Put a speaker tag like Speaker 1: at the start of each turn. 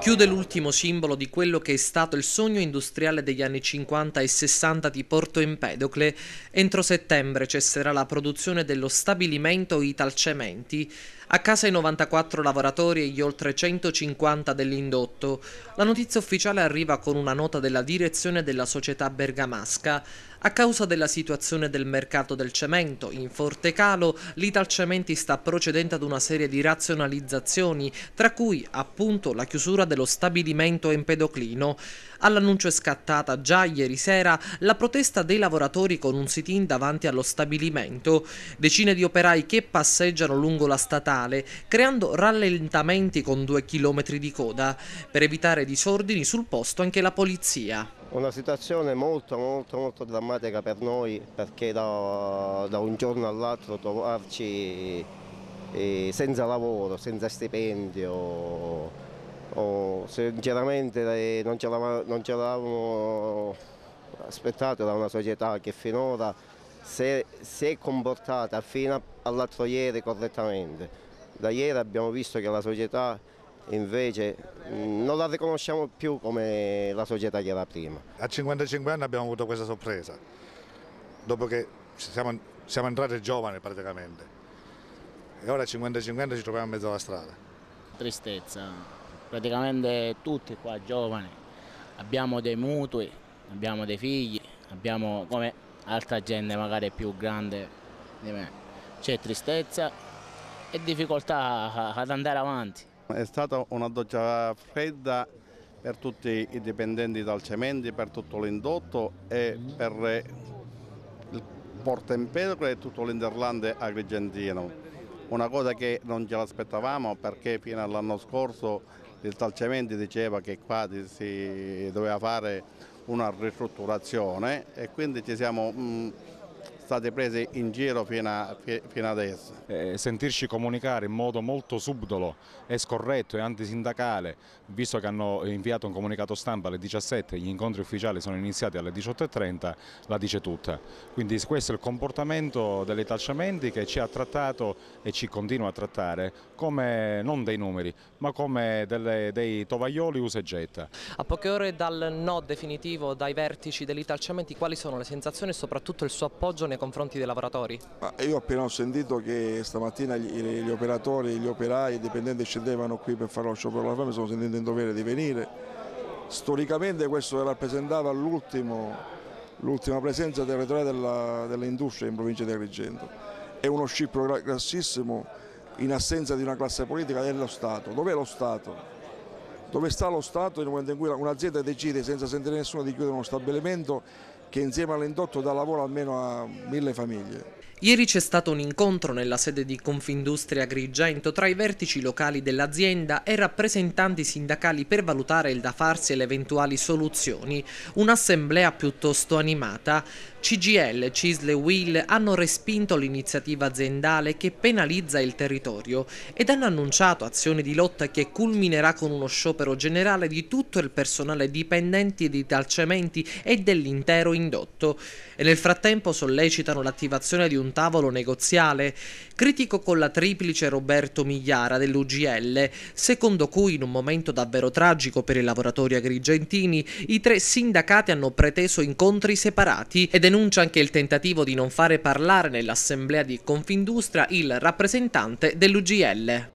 Speaker 1: Chiude l'ultimo simbolo di quello che è stato il sogno industriale degli anni 50 e 60 di Porto Empedocle. Entro settembre cesserà la produzione dello stabilimento Italcementi, a casa i 94 lavoratori e gli oltre 150 dell'indotto. La notizia ufficiale arriva con una nota della direzione della società bergamasca. A causa della situazione del mercato del cemento in forte calo, l'Italcementi sta procedendo ad una serie di razionalizzazioni, tra cui appunto la chiusura dello stabilimento Empedoclino. All'annuncio è scattata già ieri sera la protesta dei lavoratori con un sit-in davanti allo stabilimento. Decine di operai che passeggiano lungo la statale laterale, creando rallentamenti con due chilometri di coda. Per evitare disordini sul posto anche la polizia. Una
Speaker 2: situazione molto molto molto drammatica per noi perché da, da un giorno all'altro trovarci eh, senza lavoro, senza stipendio, oh, sinceramente eh, non ce l'avevamo aspettato da una società che finora si è comportata fino all'altro ieri correttamente. Da ieri abbiamo visto che la società invece non la riconosciamo più come la società che era prima.
Speaker 3: A 55 anni abbiamo avuto questa sorpresa, dopo che siamo, siamo entrati giovani praticamente. E ora a 55 anni ci troviamo in mezzo alla strada.
Speaker 4: Tristezza, praticamente tutti qua giovani, abbiamo dei mutui, abbiamo dei figli, abbiamo come altra gente magari più grande di me. C'è tristezza e difficoltà ad andare avanti. È stata una doccia fredda per tutti i dipendenti dal cemento, per tutto l'indotto e per il Porto Impedro e tutto l'Interlande agrigentino. Una cosa che non ce l'aspettavamo perché fino all'anno scorso il Talcementi diceva che qua si doveva fare una ristrutturazione e quindi ci siamo mm, state prese in giro fino, a, fino adesso. Eh, sentirci comunicare in modo molto subdolo e scorretto e antisindacale, visto che hanno inviato un comunicato stampa alle 17, gli incontri ufficiali sono iniziati alle 18.30, la dice tutta. Quindi questo è il comportamento delle tacciamenti che ci ha trattato e ci continua a trattare come non dei numeri, ma come
Speaker 1: delle, dei tovaglioli usa e getta. A poche ore dal no definitivo dai vertici dell'Italciamenti, quali sono le sensazioni e soprattutto il suo appoggio nei nei confronti dei lavoratori?
Speaker 3: Ma io appena ho sentito che stamattina gli, gli operatori, gli operai, i dipendenti scendevano qui per fare lo sciopero della fame, sono sentito in dovere di venire. Storicamente questo rappresentava l'ultima presenza territoriale dell'industria dell in provincia di Agrigento. È uno scippo grassissimo in assenza di una classe politica dello Stato. Dov'è lo Stato? Dove sta lo Stato nel momento in cui un'azienda decide senza sentire nessuno di chiudere uno stabilimento che insieme all'indotto dà lavoro almeno a mille famiglie. Ieri c'è stato un
Speaker 1: incontro nella sede di Confindustria Grigento tra i vertici locali dell'azienda e rappresentanti sindacali per valutare il da farsi e le eventuali soluzioni. Un'assemblea piuttosto animata. CGL, Cisle e Will hanno respinto l'iniziativa aziendale che penalizza il territorio ed hanno annunciato azioni di lotta che culminerà con uno sciopero generale di tutto il personale dipendenti di Talcementi e dell'intero indotto e nel frattempo sollecitano l'attivazione di un tavolo negoziale critico con la triplice Roberto Migliara dell'UGL, secondo cui in un momento davvero tragico per i lavoratori agrigentini i tre sindacati hanno preteso incontri separati e denuncia anche il tentativo di non fare parlare nell'assemblea di Confindustria il rappresentante dell'UGL.